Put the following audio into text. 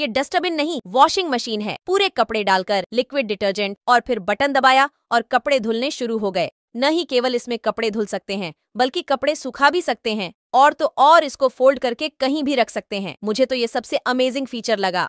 ये डस्टबिन नहीं washing machine है पूरे कपड़े डालकर लिक्विड डिटर्जेंट और फिर बटन दबाया और कपड़े धुलने शुरू हो गए न ही केवल इसमें कपड़े धुल सकते हैं बल्कि कपड़े सुखा भी सकते हैं और तो और इसको फोल्ड करके कहीं भी रख सकते हैं मुझे तो ये सबसे अमेजिंग फीचर लगा